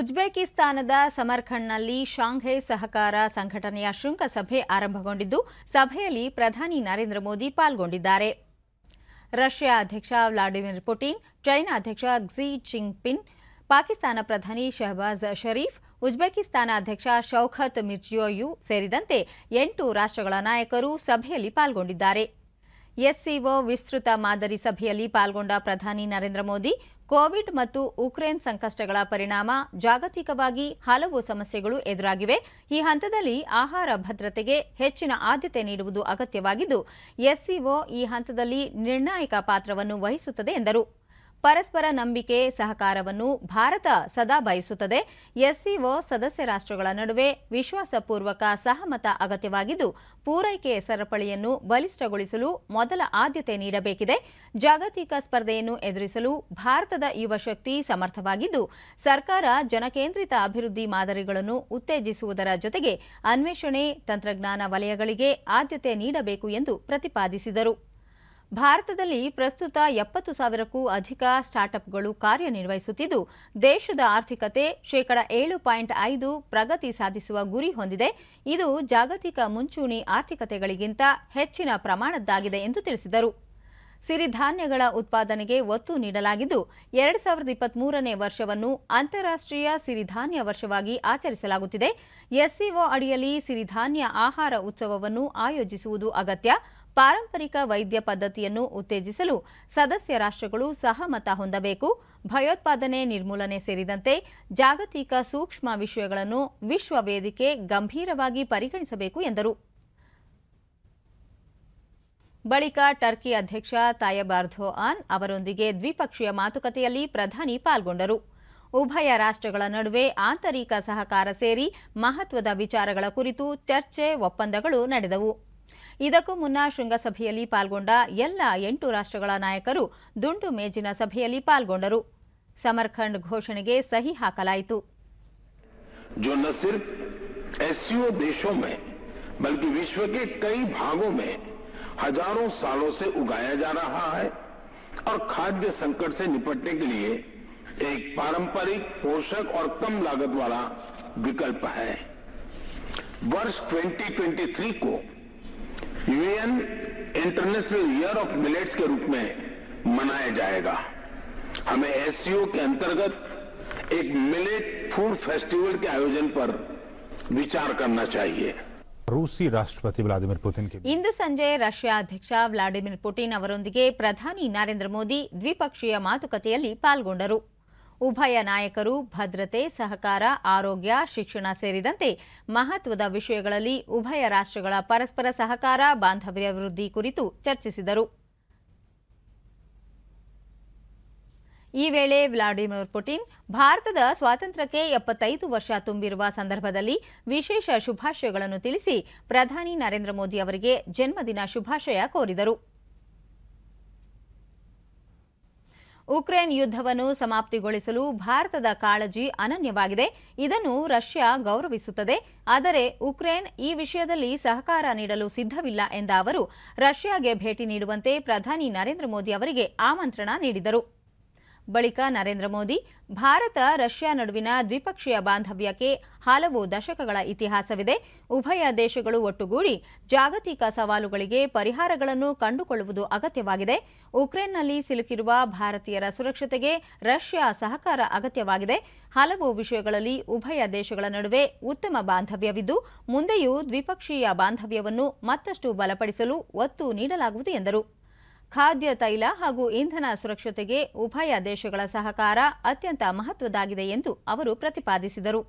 ಉಜ್ಬೇಕಿಸ್ತಾನದ ಸಮರ್ಖಂಡ್ನಲ್ಲಿ Shanghai ಸಹಕಾರ ಸಂಘಟನೆಯ ಶೃಂಗಸಭೆ ಆರಂಭಗೊಂಡಿದ್ದು ಸಭೆಯಲ್ಲಿ ಪ್ರಧಾನಿ ನರೇಂದ್ರ ಮೋದಿ ಪಾಲ್ಗೊಂಡಿದ್ದಾರೆ ರಷ್ಯಾ ಅಧ್ಯಕ್ಷ ವ್ಲಾಡಿಮಿರ್ ಪುಟಿನ್ ಚೈನಾ ಅಧ್ಯಕ್ಷ ಕ್ಸಿ ಜಿಂಗ್ಪಿನ್ ಪಾಕಿಸ್ತಾನ ಪ್ರಧಾನಿ ಶಹಬಾಜ್ ಷರೀಫ್ ಉಜ್ಬೇಕಿಸ್ತಾನ ಅಧ್ಯಕ್ಷ ಶೌಖತ್ ಮಿರ್ಜಿಯೋಯು ಸೇರಿದಂತೆ ಎಂಟು ರಾಷ್ಟ್ರಗಳ ನಾಯಕರು ಸಭೆಯಲ್ಲಿ ಪಾಲ್ಗೊಂಡಿದ್ದಾರೆ ಎಸ್ಸಿಒ ವಿಸ್ತೃತ ಮಾದರಿ ಸಭೆಯಲ್ಲಿ ಪಾಲ್ಗೊಂಡ ಪ್ರಧಾನಿ ನರೇಂದ್ರ ಮೋದಿ ಕೋವಿಡ್ ಮತ್ತು ಉಕ್ರೇನ್ ಸಂಕಷ್ಟಗಳ ಪರಿಣಾಮ ಜಾಗತಿಕವಾಗಿ ಹಲವು ಸಮಸ್ಯೆಗಳು ಎದುರಾಗಿವೆ ಈ ಹಂತದಲ್ಲಿ ಆಹಾರ ಭದ್ರತೆಗೆ ಹೆಚ್ಚಿನ ಆದ್ಯತೆ ನೀಡುವುದು ಅಗತ್ಯವಾಗಿದ್ದು ಎಸ್ಸಿಒ ಈ ಹಂತದಲ್ಲಿ ನಿರ್ಣಾಯಕ ಪಾತ್ರವನ್ನು ವಹಿಸುತ್ತದೆ ಎಂದರು ಪರಸ್ಪರ ನಂಬಿಕೆ ಸಹಕಾರವನ್ನು ಭಾರತ ಸದಾ ಬಯಸುತ್ತದೆ ಎಸ್ಸಿಒ ಸದಸ್ಯ ರಾಷ್ಟ್ರಗಳ ನಡುವೆ ವಿಶ್ವಾಸಪೂರ್ವಕ ಸಹಮತ ಅಗತ್ಯವಾಗಿದ್ದು ಪೂರೈಕೆ ಸರಪಳಿಯನ್ನು ಬಲಿಷ್ಠಗೊಳಿಸಲು ಮೊದಲ ಆದ್ಯತೆ ನೀಡಬೇಕಿದೆ ಜಾಗತಿಕ ಸ್ಪರ್ಧೆಯನ್ನು ಎದುರಿಸಲು ಭಾರತದ ಯುವ ಶಕ್ತಿ ಸಮರ್ಥವಾಗಿದ್ದು ಸರ್ಕಾರ ಜನಕೇಂದ್ರಿತ ಅಭಿವೃದ್ಧಿ ಮಾದರಿಗಳನ್ನು ಉತ್ತೇಜಿಸುವುದರ ಜೊತೆಗೆ ಅನ್ವೇಷಣೆ ತಂತ್ರಜ್ಞಾನ ವಲಯಗಳಿಗೆ ಆದ್ಯತೆ ನೀಡಬೇಕು ಎಂದು ಪ್ರತಿಪಾದಿಸಿದರು ಭಾರತದಲ್ಲಿ ಪ್ರಸ್ತುತ ಎಪ್ಪತ್ತು ಸಾವಿರಕ್ಕೂ ಅಧಿಕ ಸ್ಟಾರ್ಟ್ಅಪ್ಗಳು ಕಾರ್ಯನಿರ್ವಹಿಸುತ್ತಿದ್ದು ದೇಶದ ಆರ್ಥಿಕತೆ ಶೇಕಡ ಏಳು ಪಾಯಿಂಟ್ ಐದು ಪ್ರಗತಿ ಸಾಧಿಸುವ ಗುರಿ ಹೊಂದಿದೆ ಇದು ಜಾಗತಿಕ ಮುಂಚೂಣಿ ಆರ್ಥಿಕತೆಗಳಿಗಿಂತ ಹೆಚ್ಚಿನ ಪ್ರಮಾಣದ್ದಾಗಿದೆ ಎಂದು ತಿಳಿಸಿದರು ಸಿರಿಧಾನ್ಯಗಳ ಉತ್ಪಾದನೆಗೆ ಒತ್ತು ನೀಡಲಾಗಿದ್ದು ಎರಡ್ ಸಾವಿರದ ಇಪ್ಪತ್ತ್ ಮೂರನೇ ವರ್ಷವನ್ನು ಅಂತಾರಾಷ್ಟ್ರೀಯ ಸಿರಿಧಾನ್ಯ ವರ್ಷವಾಗಿ ಆಚರಿಸಲಾಗುತ್ತಿದೆ ಎಸ್ಸಿಒ ಅಡಿಯಲ್ಲಿ ಸಿರಿಧಾನ್ಯ ಆಹಾರ ಉತ್ಸವವನ್ನು ಆಯೋಜಿಸುವುದು ಅಗತ್ಯ ಪಾರಂಪರಿಕ ವೈದ್ಯ ಪದ್ಧತಿಯನ್ನು ಉತ್ತೇಜಿಸಲು ಸದಸ್ಯ ರಾಷ್ಟ್ರಗಳು ಸಹಮತ ಹೊಂದಬೇಕು ಭಯೋತ್ಪಾದನೆ ನಿರ್ಮೂಲನೆ ಸೇರಿದಂತೆ ಜಾಗತಿಕ ಸೂಕ್ಷ್ಮ ವಿಷಯಗಳನ್ನು ವಿಶ್ವ ವೇದಿಕೆ ಗಂಭೀರವಾಗಿ ಪರಿಗಣಿಸಬೇಕು ಎಂದರು ಬಳಿಕ ಟರ್ಕಿ ಅಧ್ಯಕ್ಷ ತಾಯಬ್ ಆನ್ ಅವರೊಂದಿಗೆ ದ್ವಿಪಕ್ಷೀಯ ಮಾತುಕತೆಯಲ್ಲಿ ಪ್ರಧಾನಿ ಪಾಲ್ಗೊಂಡರು ಉಭಯ ರಾಷ್ಟ್ರಗಳ ನಡುವೆ ಆಂತರಿಕ ಸಹಕಾರ ಸೇರಿ ಮಹತ್ವದ ವಿಚಾರಗಳ ಕುರಿತು ಚರ್ಚೆ ಒಪ್ಪಂದಗಳು ನಡೆದವು ಇದಕ್ಕೂ ಮುನ್ನ ಶೃಂಗಸಭೆಯಲ್ಲಿ ಪಾಲ್ಗೊಂಡ ಎಲ್ಲ ಎಂಟು ರಾಷ್ಟ್ರಗಳ ನಾಯಕರು ದುಂಡು ಮೇಜಿನ ಸಭೆಯಲ್ಲಿ ಪಾಲ್ಗೊಂಡರು ಸಮರ್ಖಂಡ್ ಘೋಷಣೆಗೆ ಸಹಿ ಹಾಕಲಾಯಿತು हजारों सालों से उगाया जा रहा है और खाद्य संकट से निपटने के लिए एक पारंपरिक पोषक और कम लागत वाला विकल्प है वर्ष 2023 को UN International Year of Millets के रूप में मनाया जाएगा हमें एस के अंतर्गत एक मिलेट फूड फेस्टिवल के आयोजन पर विचार करना चाहिए ರೂಸಿ ರಾಷ್ಟ್ರಪತಿ ವ್ಲಾದಿಮಿರ್ ಪುಟಿನ್ ಇಂದು ಸಂಜೆ ರಷ್ಯಾ ಅಧ್ಯಕ್ಷ ವ್ಲಾಡಿಮಿರ್ ಪುಟಿನ್ ಅವರೊಂದಿಗೆ ಪ್ರಧಾನಿ ನರೇಂದ್ರ ಮೋದಿ ದ್ವಿಪಕ್ಷೀಯ ಮಾತುಕತೆಯಲ್ಲಿ ಪಾಲ್ಗೊಂಡರು ಉಭಯ ನಾಯಕರು ಭದ್ರತೆ ಸಹಕಾರ ಆರೋಗ್ಯ ಶಿಕ್ಷಣ ಸೇರಿದಂತೆ ಮಹತ್ವದ ವಿಷಯಗಳಲ್ಲಿ ಉಭಯ ರಾಷ್ಟ್ರಗಳ ಪರಸ್ಪರ ಸಹಕಾರ ಬಾಂಧವ್ಯ ವೃದ್ಧಿ ಕುರಿತು ಚರ್ಚಿಸಿದರು ಈ ವೇಳೆ ವ್ಲಾಡಿಮಿರ್ ಪುಟಿನ್ ಭಾರತದ ಸ್ವಾತಂತ್ರ್ಯಕ್ಕೆ ಎಪ್ಪತ್ತೈದು ವರ್ಷ ತುಂಬಿರುವ ಸಂದರ್ಭದಲ್ಲಿ ವಿಶೇಷ ಶುಭಾಶಯಗಳನ್ನು ತಿಳಿಸಿ ಪ್ರಧಾನಿ ನರೇಂದ್ರ ಮೋದಿ ಅವರಿಗೆ ಜನ್ಮದಿನ ಶುಭಾಶಯ ಕೋರಿದರು ಉಕ್ರೇನ್ ಯುದ್ಧವನ್ನು ಸಮಾಪ್ತಿಗೊಳಿಸಲು ಭಾರತದ ಕಾಳಜಿ ಅನನ್ಯವಾಗಿದೆ ಇದನ್ನು ರಷ್ಯಾ ಗೌರವಿಸುತ್ತದೆ ಆದರೆ ಉಕ್ರೇನ್ ಈ ವಿಷಯದಲ್ಲಿ ಸಹಕಾರ ನೀಡಲು ಸಿದ್ಧವಿಲ್ಲ ಎಂದ ಅವರು ರಷ್ಯಾಗೆ ಭೇಟಿ ನೀಡುವಂತೆ ಪ್ರಧಾನಿ ನರೇಂದ್ರ ಮೋದಿ ಅವರಿಗೆ ಆಮಂತ್ರಣ ನೀಡಿದರು ಬಳಿಕ ನರೇಂದ್ರ ಮೋದಿ ಭಾರತ ರಷ್ಯಾ ನಡುವಿನ ದ್ವಿಪಕ್ಷೀಯ ಬಾಂಧವ್ಯಕ್ಕೆ ಹಲವು ದಶಕಗಳ ಇತಿಹಾಸವಿದೆ ಉಭಯ ದೇಶಗಳು ಒಟ್ಟುಗೂಡಿ ಜಾಗತಿಕ ಸವಾಲುಗಳಿಗೆ ಪರಿಹಾರಗಳನ್ನು ಕಂಡುಕೊಳ್ಳುವುದು ಅಗತ್ಯವಾಗಿದೆ ಉಕ್ರೇನ್ನಲ್ಲಿ ಸಿಲುಕಿರುವ ಭಾರತೀಯರ ಸುರಕ್ಷತೆಗೆ ರಷ್ಯಾ ಸಹಕಾರ ಅಗತ್ಯವಾಗಿದೆ ಹಲವು ವಿಷಯಗಳಲ್ಲಿ ಉಭಯ ದೇಶಗಳ ನಡುವೆ ಉತ್ತಮ ಬಾಂಧವ್ಯವಿದ್ದು ಮುಂದೆಯೂ ದ್ವಿಪಕ್ಷೀಯ ಬಾಂಧವ್ಯವನ್ನು ಮತ್ತಷ್ಟು ಬಲಪಡಿಸಲು ಒತ್ತು ನೀಡಲಾಗುವುದು ಎಂದರು ಖಾದ್ಯ ತೈಲ ಹಾಗೂ ಇಂಧನ ಸುರಕ್ಷತೆಗೆ ಉಭಯ ದೇಶಗಳ ಸಹಕಾರ ಅತ್ಯಂತ ಮಹತ್ವದಾಗಿದೆ ಎಂದು ಅವರು ಪ್ರತಿಪಾದಿಸಿದರು